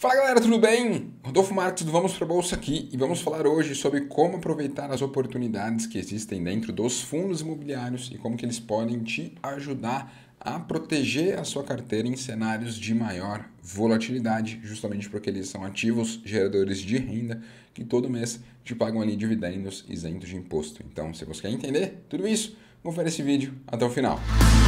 Fala galera, tudo bem? Rodolfo Marques do Vamos para Bolsa aqui e vamos falar hoje sobre como aproveitar as oportunidades que existem dentro dos fundos imobiliários e como que eles podem te ajudar a proteger a sua carteira em cenários de maior volatilidade, justamente porque eles são ativos geradores de renda que todo mês te pagam ali dividendos isentos de imposto. Então, se você quer entender tudo isso, confere esse vídeo até o final. Música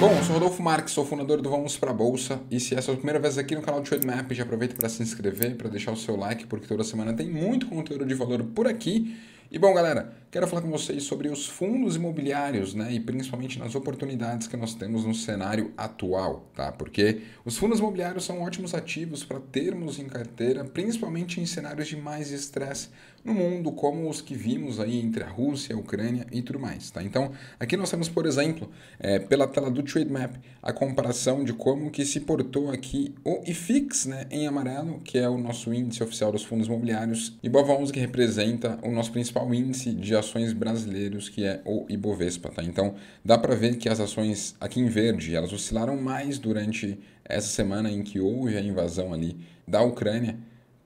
Bom, eu sou Rodolfo Marques, sou fundador do Vamos Pra Bolsa e se essa é a sua primeira vez aqui no canal Trade Map, já aproveita para se inscrever, para deixar o seu like, porque toda semana tem muito conteúdo de valor por aqui. E bom, galera, quero falar com vocês sobre os fundos imobiliários, né? E principalmente nas oportunidades que nós temos no cenário atual, tá? Porque os fundos imobiliários são ótimos ativos para termos em carteira, principalmente em cenários de mais estresse no mundo, como os que vimos aí entre a Rússia, a Ucrânia e tudo mais. Tá? Então, aqui nós temos, por exemplo, é, pela tela do Trade Map, a comparação de como que se portou aqui o IFIX né, em amarelo, que é o nosso índice oficial dos fundos imobiliários, e Bova 11 que representa o nosso principal índice de ações brasileiros, que é o Ibovespa. Tá? Então, dá para ver que as ações aqui em verde, elas oscilaram mais durante essa semana em que houve a invasão ali da Ucrânia,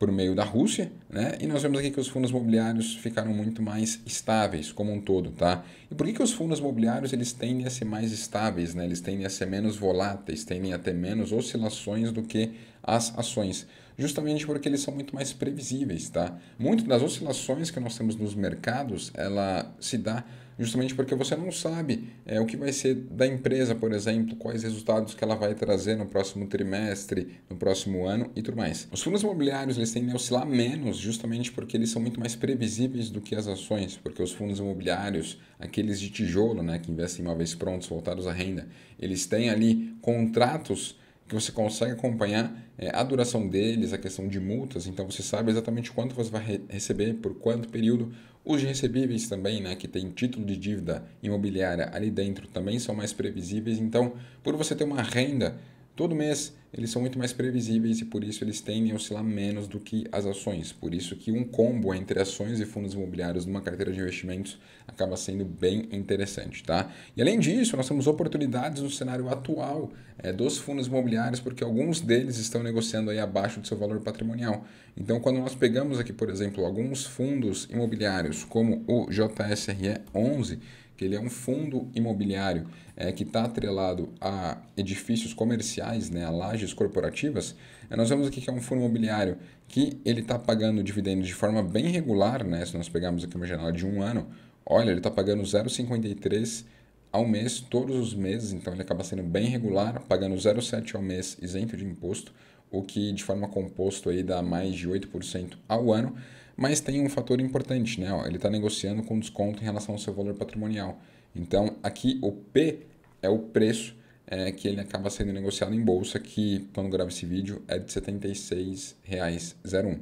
por meio da Rússia, né? E nós vemos aqui que os fundos imobiliários ficaram muito mais estáveis como um todo, tá? E por que, que os fundos imobiliários eles tendem a ser mais estáveis, né? Eles tendem a ser menos voláteis, tendem a ter menos oscilações do que as ações, justamente porque eles são muito mais previsíveis, tá? Muito das oscilações que nós temos nos mercados, ela se dá justamente porque você não sabe é, o que vai ser da empresa, por exemplo, quais resultados que ela vai trazer no próximo trimestre, no próximo ano e tudo mais. Os fundos imobiliários eles tendem a oscilar menos justamente porque eles são muito mais previsíveis do que as ações, porque os fundos imobiliários, aqueles de tijolo, né, que investem em imóveis prontos voltados à renda, eles têm ali contratos que você consegue acompanhar é, a duração deles, a questão de multas, então você sabe exatamente quanto você vai re receber, por quanto período, os recebíveis também, né, que tem título de dívida imobiliária ali dentro, também são mais previsíveis. Então, por você ter uma renda Todo mês eles são muito mais previsíveis e por isso eles tendem a oscilar menos do que as ações. Por isso que um combo entre ações e fundos imobiliários numa carteira de investimentos acaba sendo bem interessante, tá? E além disso, nós temos oportunidades no cenário atual é, dos fundos imobiliários, porque alguns deles estão negociando aí abaixo do seu valor patrimonial. Então, quando nós pegamos aqui, por exemplo, alguns fundos imobiliários como o JSRE 11, que ele é um fundo imobiliário é, que está atrelado a edifícios comerciais, né, a lajes corporativas, é, nós vemos aqui que é um fundo imobiliário que ele está pagando dividendos de forma bem regular, né, se nós pegarmos aqui uma janela de um ano, olha, ele está pagando 0,53 ao mês, todos os meses, então ele acaba sendo bem regular, pagando 0,7 ao mês isento de imposto, o que de forma composto aí dá mais de 8% ao ano, mas tem um fator importante, né? Ele está negociando com desconto em relação ao seu valor patrimonial. Então aqui o P é o preço é, que ele acaba sendo negociado em bolsa, que quando gravo esse vídeo é de R$ 76,01.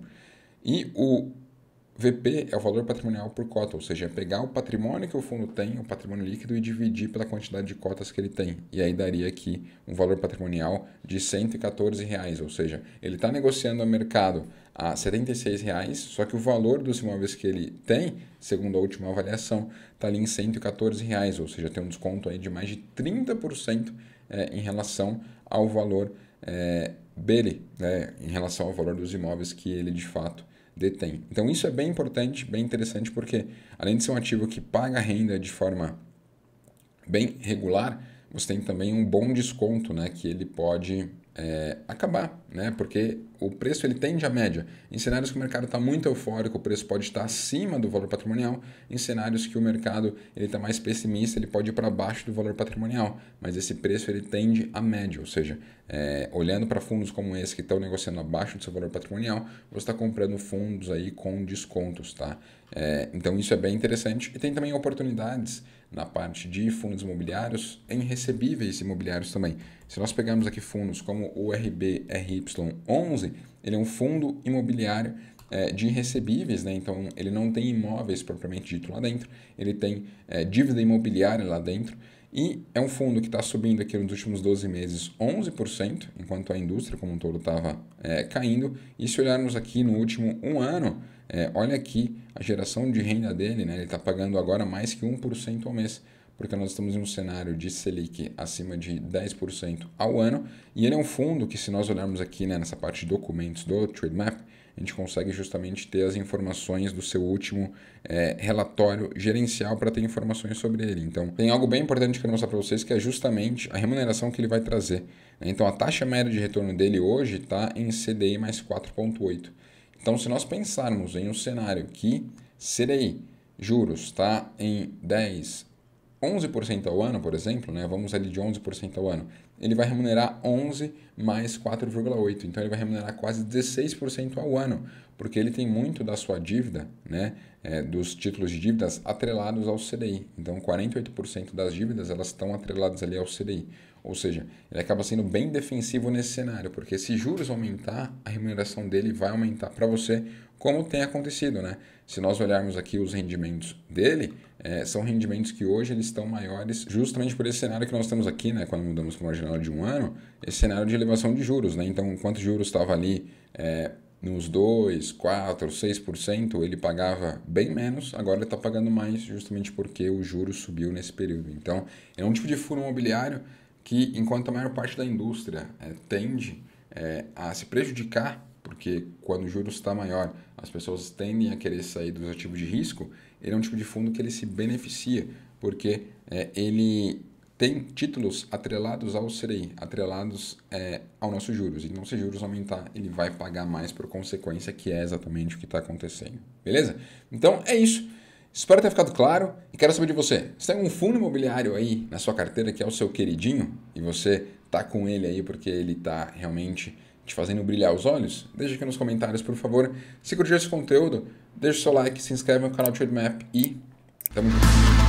E o VP é o valor patrimonial por cota, ou seja, é pegar o patrimônio que o fundo tem, o patrimônio líquido, e dividir pela quantidade de cotas que ele tem. E aí daria aqui um valor patrimonial de R$ 114, reais, ou seja, ele está negociando no mercado a R$ 76, reais, só que o valor dos imóveis que ele tem, segundo a última avaliação, está ali em R$ 114, reais, ou seja, tem um desconto aí de mais de 30% é, eh, em relação ao valor é, dele, né, em relação ao valor dos imóveis que ele de fato detém. Então isso é bem importante, bem interessante, porque além de ser um ativo que paga renda de forma bem regular, você tem também um bom desconto, né, que ele pode é, acabar, né, porque o preço ele tende à média. Em cenários que o mercado está muito eufórico, o preço pode estar acima do valor patrimonial. Em cenários que o mercado está mais pessimista, ele pode ir para baixo do valor patrimonial. Mas esse preço ele tende à média, ou seja, é, olhando para fundos como esse que estão negociando abaixo do seu valor patrimonial, você está comprando fundos aí com descontos, tá? É, então isso é bem interessante e tem também oportunidades na parte de fundos imobiliários em recebíveis imobiliários também. Se nós pegarmos aqui fundos como o RBRY11, ele é um fundo imobiliário é, de recebíveis, né? então ele não tem imóveis propriamente dito lá dentro, ele tem é, dívida imobiliária lá dentro, e é um fundo que está subindo aqui nos últimos 12 meses 11%, enquanto a indústria como um todo estava é, eh, caindo. E se olharmos aqui no último um ano, é, olha aqui a geração de renda dele, né? ele está pagando agora mais que 1% ao mês porque nós estamos em um cenário de Selic acima de 10% ao ano, e ele é um fundo que, se nós olharmos aqui né, nessa parte de documentos do TradeMap, a gente consegue justamente ter as informações do seu último é, relatório gerencial para ter informações sobre ele. Então, tem algo bem importante que eu quero mostrar para vocês, que é justamente a remuneração que ele vai trazer. Né? Então, a taxa média de retorno dele hoje está em CDI mais 4,8%. Então, se nós pensarmos em um cenário que CDI, juros, está em 10, 11% ao ano, por exemplo, né? vamos ali de 11% ao ano, ele vai remunerar 11 mais 4,8, então ele vai remunerar quase 16% ao ano, porque ele tem muito da sua dívida, né? É, dos títulos de dívidas atrelados ao CDI. Então 48% das dívidas elas estão atreladas ali ao CDI. Ou seja, ele acaba sendo bem defensivo nesse cenário, porque se juros aumentar, a remuneração dele vai aumentar para você, como tem acontecido, né? Se nós olharmos aqui os rendimentos dele, é, são rendimentos que hoje eles estão maiores justamente por esse cenário que nós estamos aqui, né? Quando mudamos para uma janela de um ano, esse cenário de elevação de juros, né? Então, enquanto juros estava ali é, nos 2, 4, 6%, ele pagava bem menos, agora ele está pagando mais justamente porque o juro subiu nesse período. Então, é um tipo de furo imobiliário que, enquanto a maior parte da indústria é, tende é, a se prejudicar porque quando o juros está maior, as pessoas tendem a querer sair dos ativos de risco, ele é um tipo de fundo que ele se beneficia, porque é, ele tem títulos atrelados ao CDI, atrelados é, ao nosso juros. Então, se juros aumentar, ele vai pagar mais por consequência, que é exatamente o que está acontecendo. Beleza? Então, é isso. Espero ter ficado claro e quero saber de você. Você tem um fundo imobiliário aí na sua carteira que é o seu queridinho e você tá com ele aí porque ele tá realmente te fazendo brilhar os olhos? Deixa aqui nos comentários, por favor. Se curtiu esse conteúdo, deixa o seu like, se inscreve no canal Trade Map e tamo junto.